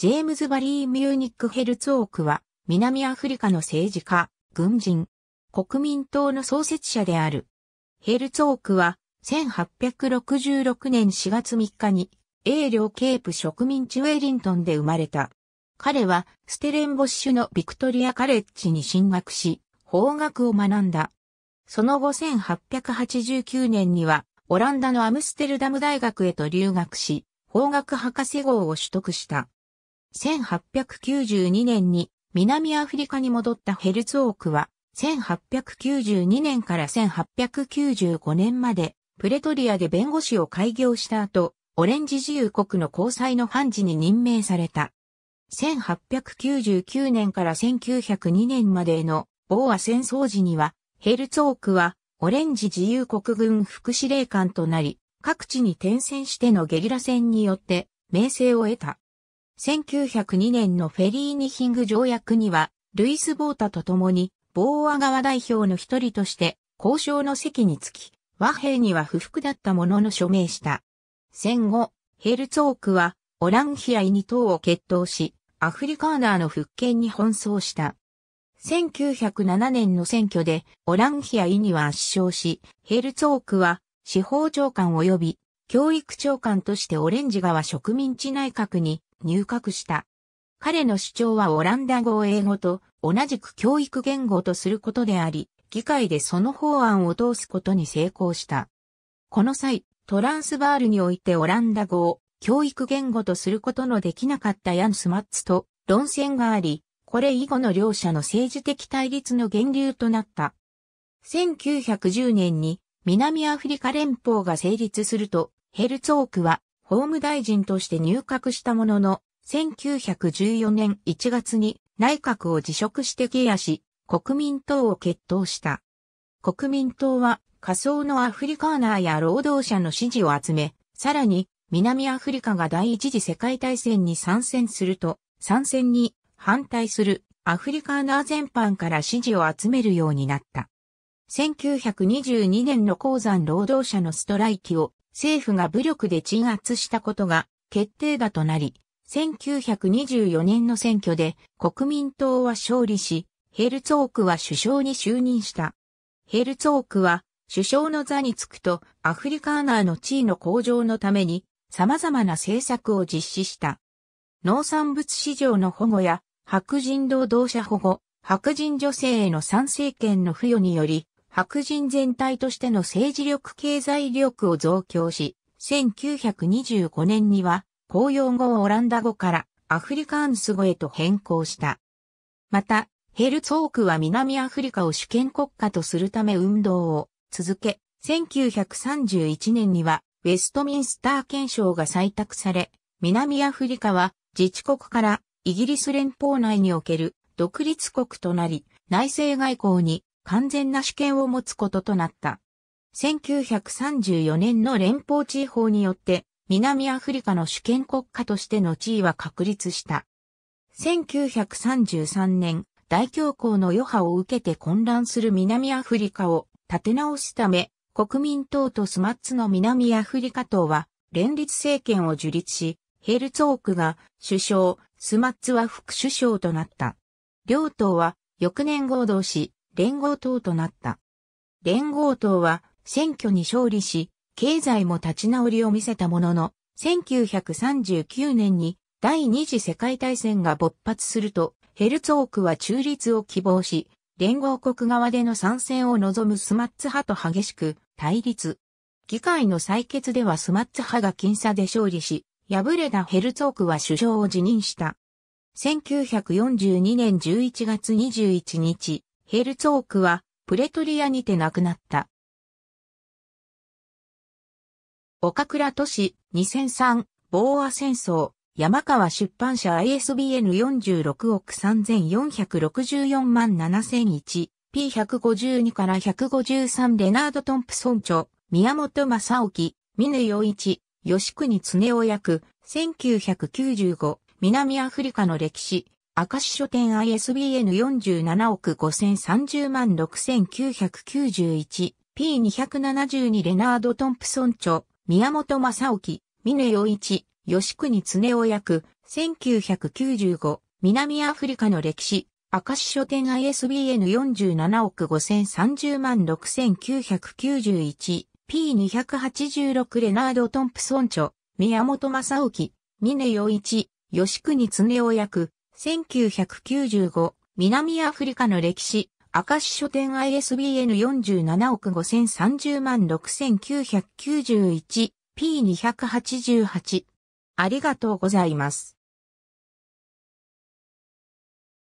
ジェームズ・バリー・ミューニック・ヘルツォークは、南アフリカの政治家、軍人、国民党の創設者である。ヘルツォークは、1866年4月3日に、英領ケープ植民地ウェリントンで生まれた。彼は、ステレンボッシュのビクトリア・カレッジに進学し、法学を学んだ。その後1889年には、オランダのアムステルダム大学へと留学し、法学博士号を取得した。1892年に南アフリカに戻ったヘルツオークは、1892年から1895年まで、プレトリアで弁護士を開業した後、オレンジ自由国の交際の判事に任命された。1899年から1902年までのボーア戦争時には、ヘルツオークはオレンジ自由国軍副司令官となり、各地に転戦してのゲリラ戦によって名声を得た。1902年のフェリーニヒング条約には、ルイス・ボータと共に、ボーア側代表の一人として、交渉の席につき、和平には不服だったものの署名した。戦後、ヘルツォークは、オランヒアイニ党を決闘し、アフリカーナーの復権に奔走した。1907年の選挙で、オランヒアイには圧勝し、ヘルツォークは、司法長官及び、教育長官としてオレンジ川植民地内閣に入閣した。彼の主張はオランダ語を英語と同じく教育言語とすることであり、議会でその法案を通すことに成功した。この際、トランスバールにおいてオランダ語を教育言語とすることのできなかったヤン・スマッツと論戦があり、これ以後の両者の政治的対立の源流となった。1910年に南アフリカ連邦が成立すると、ヘルツォークは法務大臣として入閣したものの、1914年1月に内閣を辞職してケアし、国民党を決闘した。国民党は仮想のアフリカーナーや労働者の支持を集め、さらに南アフリカが第一次世界大戦に参戦すると、参戦に反対するアフリカーナー全般から支持を集めるようになった。1922年の鉱山労働者のストライキを政府が武力で鎮圧したことが決定打となり、1924年の選挙で国民党は勝利し、ヘルツォークは首相に就任した。ヘルツォークは首相の座につくとアフリカーナーの地位の向上のために様々な政策を実施した。農産物市場の保護や白人労働者保護、白人女性への参政権の付与により白人全体としての政治力経済力を増強し、1925年には公用語をオランダ語からアフリカンス語へと変更した。また、ヘルツォークは南アフリカを主権国家とするため運動を続け、1931年にはウェストミンスター憲章が採択され、南アフリカは自治国からイギリス連邦内における独立国となり、内政外交に完全な主権を持つこととなった。1934年の連邦地位法によって、南アフリカの主権国家としての地位は確立した。1933年、大恐慌の余波を受けて混乱する南アフリカを立て直すため、国民党とスマッツの南アフリカ党は連立政権を樹立し、ヘルツォークが首相、スマッツは副首相となった。両党は翌年合同し、連合党となった。連合党は選挙に勝利し、経済も立ち直りを見せたものの、1939年に第二次世界大戦が勃発すると、ヘルツォークは中立を希望し、連合国側での参戦を望むスマッツ派と激しく対立。議会の採決ではスマッツ派が僅差で勝利し、敗れたヘルツォークは首相を辞任した。1942年11月21日、ヘルツォークは、プレトリアにて亡くなった。岡倉都市2003防和戦争山川出版社 ISBN46 億3464万 7001P152 から153レナード・トンプソン著宮本正沖峰洋一吉国恒夫役1995南アフリカの歴史明石書店 ISBN 47億5030万 6991P272 レナード・トンプソン著、宮本正沖、峰洋一、吉国恒夫役、1995、南アフリカの歴史、明石書店 ISBN 47億5030万 6991P286 レナード・トンプソン著、宮本正沖、峰洋一、吉国恒夫役、1995、南アフリカの歴史、赤石書店 ISBN 47億5030万6991 P288 ありがとうございます。